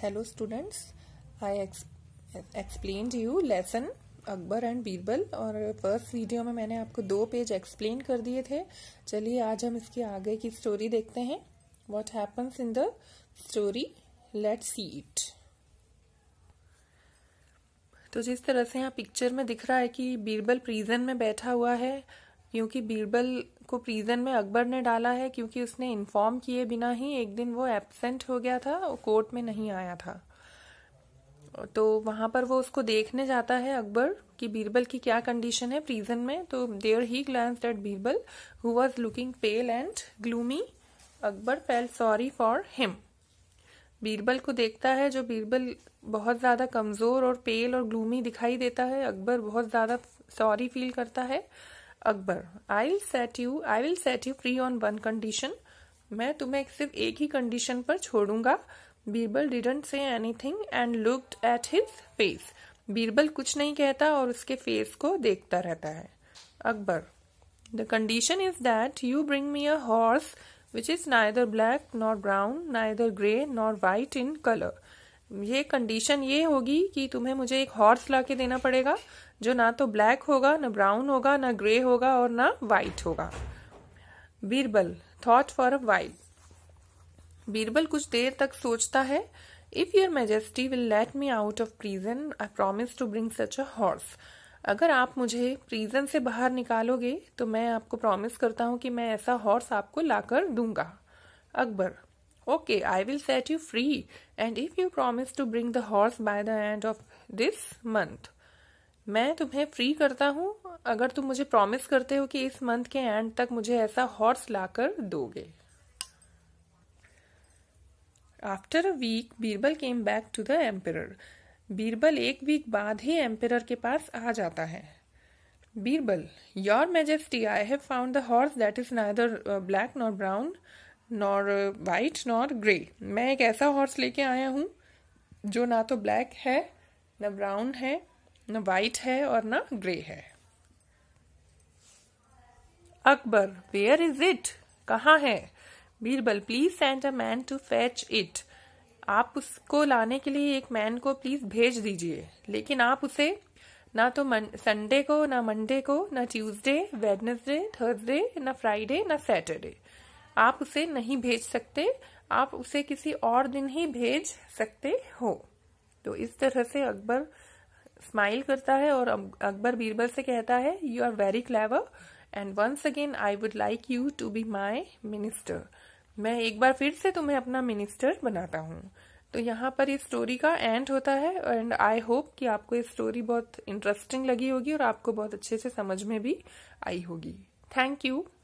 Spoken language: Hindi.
hello students I explain you lesson Akbar and Birbal और फर्स्ट वीडियो में मैंने आपको दो पेज एक्सप्लेन कर दिए थे चलिए आज हम इसके आगे की स्टोरी देखते हैं what happens in the story let see it तो जिस तरह से यहाँ पिक्चर में दिख रहा है कि बीरबल प्रीजन में बैठा हुआ है क्योंकि बीरबल को प्रीजन में अकबर ने डाला है क्योंकि उसने इन्फॉर्म किए बिना ही एक दिन वो एबसेंट हो गया था और कोर्ट में नहीं आया था तो वहाँ पर वो उसको देखने जाता है अकबर कि बीरबल की क्या कंडीशन है प्रीजन में तो there he glance that Birbal who was looking pale and gloomy Akbar felt sorry for him Birbal को देखता है जो बीरबल बहुत ज़्यादा कमज़ोर और पेल और ग्लूमी दिखाई देता है अकबर बहुत ज़्यादा सॉरी फील करता है Akbar I will set you I will set you free on one condition मैं तुम्हें सिर्फ एक ही कंडीशन पर छोड़ूंगा Birbal didn't say anything and looked at his face Birbal कुछ नहीं कहता और उसके फेस को देखता रहता है Akbar the condition is that you bring me a horse which is neither black nor brown neither grey nor white in colour ये कंडीशन ये होगी कि तुम्हें मुझे एक हॉर्स ला के देना पड़ेगा जो ना तो ब्लैक होगा ना ब्राउन होगा ना ग्रे होगा और ना वाइट होगा Birbal thought for a while Birbal कुछ देर तक सोचता है if your majesty will let me out of prison I promise to bring such a horse अगर आप मुझे प्रीजन से बाहर निकालोगे तो मैं आपको प्रॉमिस करता हूँ कि मैं ऐसा हॉर्स आपको लाकर दूंगा Akbar Okay, I will set you free, and if you promise to bring the horse by the end of this month, मैं तुम्हें फ्री करता हूँ अगर तुम मुझे प्रॉमिस करते हो कि इस मंथ के एंड तक मुझे ऐसा हॉर्स लाकर दोगे after a week Birbal came back to the emperor Birbal एक वीक बाद ही एम्पेर के पास आ जाता है Birbal your majesty I have found the horse that is neither black nor brown nor white nor grey मैं एक ऐसा हॉर्स लेके आया हूँ जो ना तो ब्लैक है ना ब्राउन है ना वाइट है और ना ग्रे है अकबर वेयर इज इट कहाँ है Birbal please send a man to fetch it आप उसको लाने के लिए एक मैन को प्लीज भेज दीजिए लेकिन आप उसे ना तो संडे को ना मंडे को ना ट्यूसडे वेडनेसडे थर्सडे ना फ्राइडे ना सैटरडे आप उसे नहीं भेज सकते आप उसे किसी और दिन ही भेज सकते हो तो इस तरह से अकबर स्माइल करता है और अकबर बीरबल से कहता है you are very clever and once again I would like you to be my minister मैं एक बार फिर से तुम्हें अपना मिनिस्टर बनाता हूँ तो यहाँ पर इस स्टोरी का एंड होता है एंड आई होप कि आपको ये स्टोरी बहुत इंटरेस्टिंग लगी होगी और आपको बहुत अच्छे से समझ में भी आई होगी थैंक यू